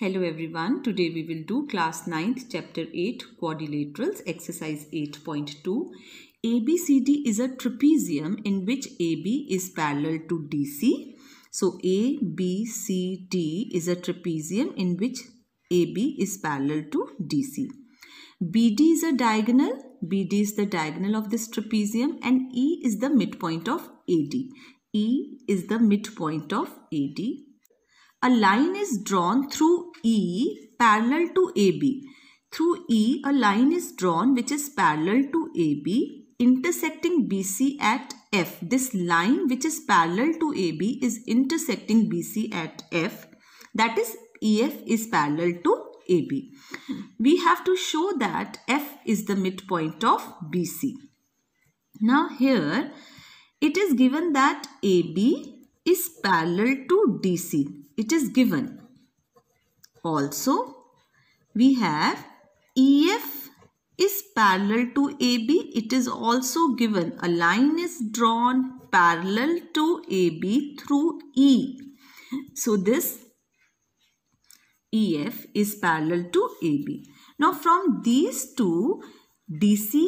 Hello everyone, today we will do class 9th chapter 8 quadrilaterals exercise 8.2. ABCD is a trapezium in which AB is parallel to DC. So ABCD is a trapezium in which AB is parallel to DC. BD is a diagonal, BD is the diagonal of this trapezium and E is the midpoint of AD. E is the midpoint of AD a line is drawn through E parallel to AB. Through E, a line is drawn which is parallel to AB, intersecting BC at F. This line which is parallel to AB is intersecting BC at F. That is, EF is parallel to AB. We have to show that F is the midpoint of BC. Now here, it is given that AB is parallel to DC. It is given. Also, we have EF is parallel to AB. It is also given. A line is drawn parallel to AB through E. So, this EF is parallel to AB. Now, from these two, DC,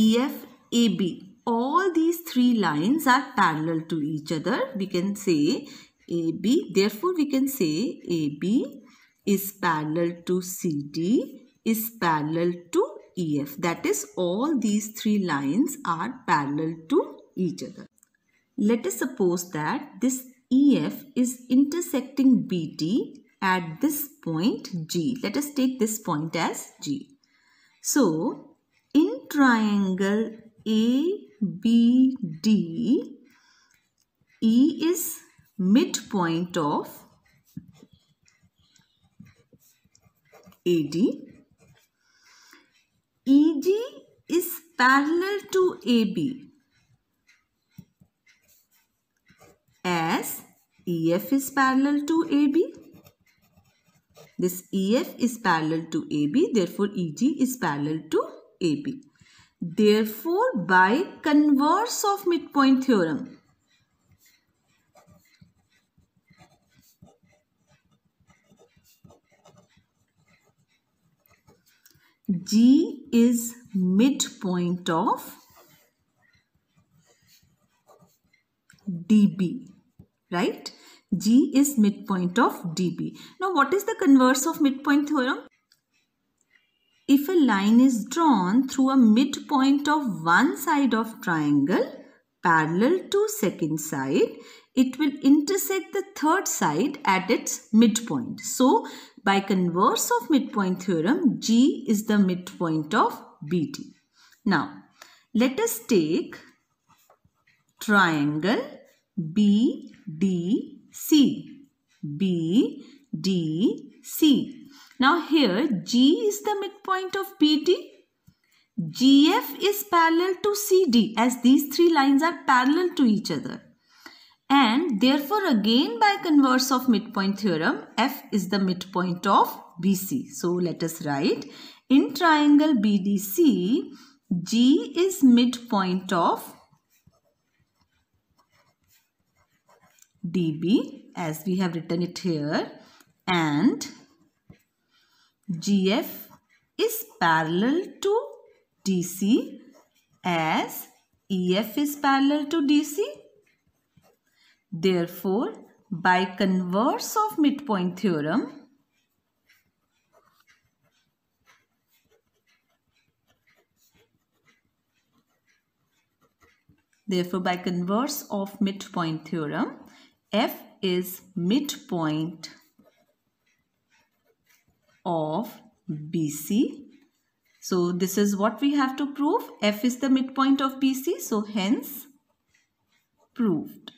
EF, AB, all these three lines are parallel to each other. We can say AB. Therefore, we can say AB is parallel to CD is parallel to EF. That is, all these three lines are parallel to each other. Let us suppose that this EF is intersecting BT at this point G. Let us take this point as G. So, in triangle ABD, E is midpoint of AD. ED is parallel to AB as EF is parallel to AB. This EF is parallel to AB, therefore EG is parallel to AB. Therefore, by converse of midpoint theorem, G is midpoint of dB, right? G is midpoint of dB. Now, what is the converse of midpoint theorem? If a line is drawn through a midpoint of one side of triangle parallel to second side, it will intersect the third side at its midpoint. So, by converse of midpoint theorem, G is the midpoint of BD. Now, let us take triangle BDC. BDC. Now here G is the midpoint of BD. GF is parallel to CD as these three lines are parallel to each other. And therefore again by converse of midpoint theorem, F is the midpoint of BC. So let us write in triangle BDC, G is midpoint of DB as we have written it here and GF is parallel to DC as EF is parallel to DC Therefore, by converse of midpoint theorem, Therefore, by converse of midpoint theorem, F is midpoint of BC. So, this is what we have to prove. F is the midpoint of BC. So, hence proved.